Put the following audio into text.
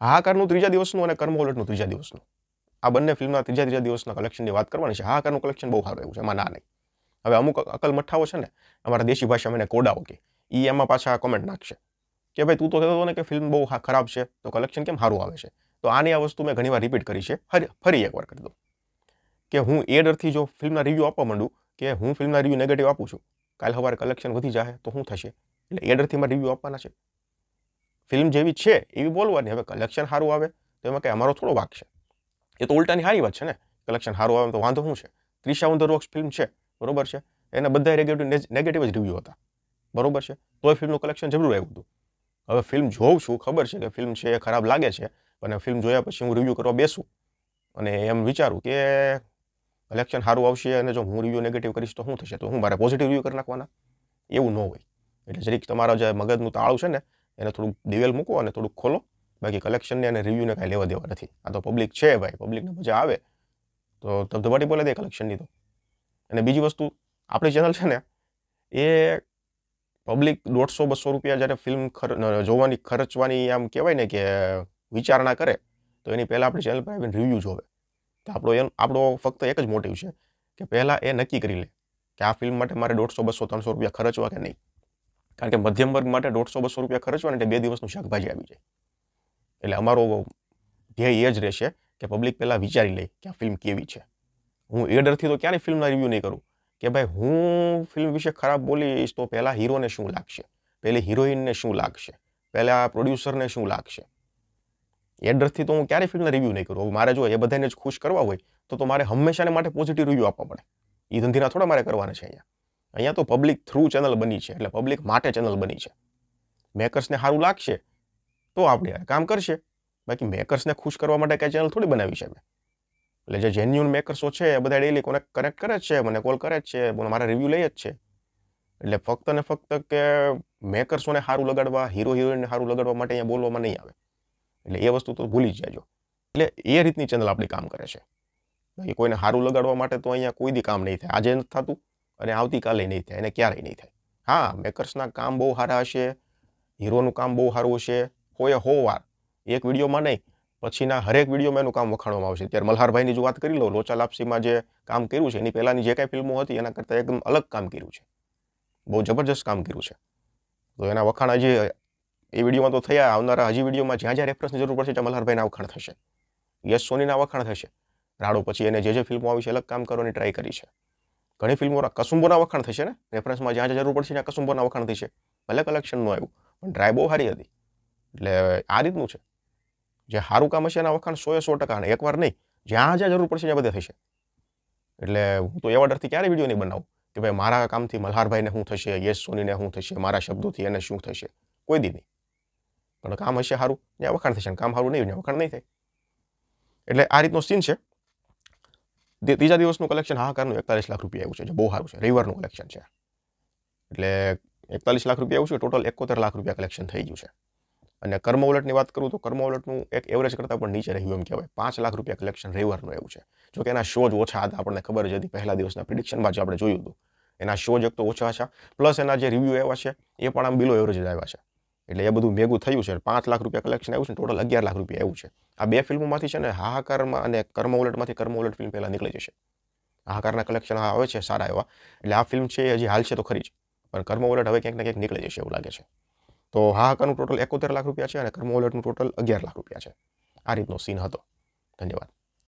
હાહાકારનું ત્રીજા દિવસનું અને કર્મોલટનું ત્રીજા દિવસનું આ બંને ફિલ્મના ત્રીજા ત્રીજા દિવસના કલેક્શનની વાત કરવાની છે હાહાકારનું કલેક્શન બહુ સારું એવું છે એમાં ના નહીં હવે અમુક અકલ મઠ્ઠાઓ છે ને અમારા દેશી ભાષામાં એને કોડાઓ કે એ એમાં પાછા કોમેન્ટ નાખશે કે ભાઈ તું તો કહેતો હતો ને કે ફિલ્મ બહુ ખરાબ છે તો કલેક્શન કેમ સારું આવે છે તો આની આ વસ્તુ મેં ઘણીવાર રિપીટ કરી છે ફરી એકવાર કરી દઉં કે હું એ ડરથી જો ફિલ્મના રિવ્યૂ આપવા માંડું કે હું ફિલ્મના રિવ્યૂ નેગેટિવ આપું છું કાલ સવારે કલેક્શન વધી જાય તો શું થશે એટલે એ ડરથી મારે રિવ્યૂ આપવાના છે ફિલ્મ જેવી છે એવી બોલવાની હવે કલેક્શન સારું આવે તો એમાં કંઈ અમારો થોડો વાક છે એ તો ઉલટાની સારી વાત છે ને કલેક્શન સારું આવે તો વાંધો શું છે ત્રિશા ઓન ફિલ્મ છે બરોબર છે એના બધા નેગેટિવ નેગેટિવ જ રિવ્યૂ હતા બરોબર છે તો એ ફિલ્મનું કલેક્શન જરૂર આવ્યું હતું હવે ફિલ્મ જોઉં છું ખબર છે કે ફિલ્મ છે એ ખરાબ લાગે છે અને ફિલ્મ જોયા પછી હું રિવ્યૂ કરવા બેસું અને એમ વિચારું કે કલેક્શન સારું આવશે અને જો હું રિવ્યૂ નેગેટિવ કરીશ તો શું થશે તો હું મારે પોઝિટિવ રિવ્યૂ કરી નાખવાના એવું ન હોય એટલે જરીક તમારા જે મગજનું તાળું છે ને એને થોડુંક દિવેલ મૂકો અને થોડુંક ખોલો બાકી કલેક્શનને અને રિવ્યૂને કાંઈ લેવા દેવા નથી આ તો પબ્લિક છે ભાઈ પબ્લિકને મજા આવે તો ધબધબાટી બોલે દે કલેક્શનની તો અને બીજી વસ્તુ આપણી ચેનલ છે ને એ પબ્લિક દોઢસો બસો રૂપિયા જ્યારે ફિલ્મ ખર જોવાની ખર્ચવાની આમ કહેવાય ને કે વિચારણા કરે તો એની પહેલાં આપણી ચેનલ પર આવીને રિવ્યૂ જોવે તો આપણો એમ આપણો ફક્ત એક જ મોટિવ છે કે પહેલાં એ નક્કી કરી લે કે આ ફિલ્મ માટે મારે દોઢસો બસો ત્રણસો રૂપિયા ખર્ચવા કે નહીં કારણ કે મધ્યમ વર્ગ માટે દોઢસો બસો રૂપિયા ખર્ચવા ને બે દિવસનું શાકભાજી આવી જાય એટલે અમારો ધ્યેય એ જ રહેશે કે પબ્લિક પહેલાં વિચારી લે કે આ ફિલ્મ કેવી છે હું એ ડરથી તો ક્યારેય ફિલ્મના રિવ્યૂ નહીં કરું કે ભાઈ હું ફિલ્મ વિશે ખરાબ બોલીશ તો પહેલાં હીરોને શું લાગશે પહેલી હિરોઈનને શું લાગશે પહેલાં પ્રોડ્યુસરને શું લાગશે એ ડરથી તો હું ક્યારેય ફિલ્મના રિવ્યૂ નહીં કરું મારે જો એ બધાને જ ખુશ કરવા હોય તો તો મારે હંમેશાને માટે પોઝિટિવ રિવ્યૂ આપવા પડે એ ધંધીના થોડા મારે કરવાના છે અહીંયા અહીંયા તો પબ્લિક થ્રુ ચેનલ બની છે એટલે પબ્લિક માટે ચેનલ બની છે મેકર્સને સારું લાગશે તો આપણે કામ કરશે બાકી મેકર્સને ખુશ કરવા માટે કાંઈ ચેનલ થોડી બનાવી છે મેં એટલે જે જેન્યુન મેકર્સો છે એ બધા ડેલી કોને કનેક્ટ કરે જ છે મને કોલ કરે જ છે મારા રિવ્યૂ લઈ જ છે એટલે ફક્ત ને ફક્ત કે મેકર્સોને સારું લગાડવા હીરો હિરોઈનને સારું લગાડવા માટે અહીંયા બોલવામાં નહીં આવે એટલે એ વસ્તુ તો ભૂલી જ જાજો એટલે એ રીતની ચેનલ આપણી કામ કરે છે બાકી કોઈને સારું લગાડવા માટે તો અહીંયા કોઈ બી કામ નહીં થાય આજે નથી થતું અને આવતીકાલે નહીં થાય અને ક્યારેય નહીં થાય હા મેકર્સના કામ બહુ સારા હશે હીરોનું કામ બહુ સારું હશે હોય હો વાર એક વિડીયોમાં નહીં પછીના હરેક વિડીયોમાં એનું કામ વખાણવામાં આવશે ત્યારે મલ્હારભાઈની જ વાત કરી લો લોચા લાપસીમાં જે કામ કર્યું છે એની પહેલાંની જે કાંઈ ફિલ્મો હતી એના કરતાં એકદમ અલગ કામ કર્યું છે બહુ જબરજસ્ત કામ કર્યું છે તો એના વખાણ હજી એ વિડીયોમાં તો થયા આવનારા હજી વિડીયોમાં જ્યાં જ્યાં રેફરન્સની જરૂર પડશે ત્યાં મલ્હારભાઈના વખાણ થશે યશ સોનીના વખાણ થશે રાડો પછી એને જે જે ફિલ્મો આવી છે અલગ કામ કરવાની ટ્રાય કરી છે ઘણી ફિલ્મોના કસુંબોના વખાણ થશે ને રેફરન્સમાં જ્યાં જ્યાં જરૂર પડશે ત્યાં કસુંબોના વખાણ થશે ભલે કલેક્શનનું આવ્યું પણ ડ્રાઇવ બહુ સારી હતી એટલે આ રીતનું છે જે સારું કામ હશે એના વખાણ સોએ સો ટકા અને એકવાર નહીં જ્યાં જ્યાં જરૂર પડશે ત્યાં બધે થશે એટલે હું તો એવા ડરથી ક્યારે વિડીયો નહીં બનાવું કે ભાઈ મારા કામથી મલ્હારભાઈને શું થશે યશ સોનીને શું થશે મારા શબ્દોથી એને શું થશે કોઈ દી નહીં પણ કામ હશે સારું ત્યાં વખાણ થશે કામ સારું નહીં વખાણ નહીં થાય એટલે આ રીતનો સીન છે ત્રીજા દિવસનું કલેક્શન હાહાકારનું એકતાલીસ લાખ રૂપિયા આવ્યું છે જે બહુ સારું છે રવિવારનું કલેક્શન છે એટલે એકતાલીસ લાખ રૂપિયા આવ્યું છે ટોટલ એકોતેર લાખ રૂપિયા કલેક્શન થઈ ગયું છે અને કર્મઉલટની વાત કરું તો કર્મઉલટનું એક એવરેજ કરતાં પણ નીચે રહ્યું એમ કહેવાય પાંચ લાખ રૂપિયા કલેક્શન રવિવારનું એવું છે જો કે એના શોજ ઓછા હતા આપણને ખબર જ હતી પહેલા દિવસના પ્રિડિક્શનમાં જ આપણે જોયું હતું એના શોજ એક તો ઓછા હતા પ્લસ એના જે રિવ્યૂ આવ્યા છે એ પણ આમ બિલો એવરેજ આવ્યા છે એટલે એ બધું ભેગું થયું છે પાંચ લાખ રૂપિયા કલેક્શન આવ્યું છે ટોટલ અગિયાર લાખ રૂપિયા આવ્યું છે આ બે ફિલ્મોમાંથી છે ને હાહાકારમાં અને કર્મ ઉલટમાંથી કર્મ ઉલટ ફિલ્મ પહેલાં નીકળી જશે હાહાકારના કલેક્શન આવે છે સારા એવા એટલે આ ફિલ્મ છે હજી હાલ છે તો ખરી જ પણ કર્મ ઉલટ હવે ક્યાંક ને ક્યાંક નીકળી જશે એવું લાગે છે તો હાહાકારનું ટોટલ એકોતેર લાખ રૂપિયા છે અને કર્મ ઉલટનું ટોટલ અગિયાર લાખ રૂપિયા છે આ રીતનો સીન હતો ધન્યવાદ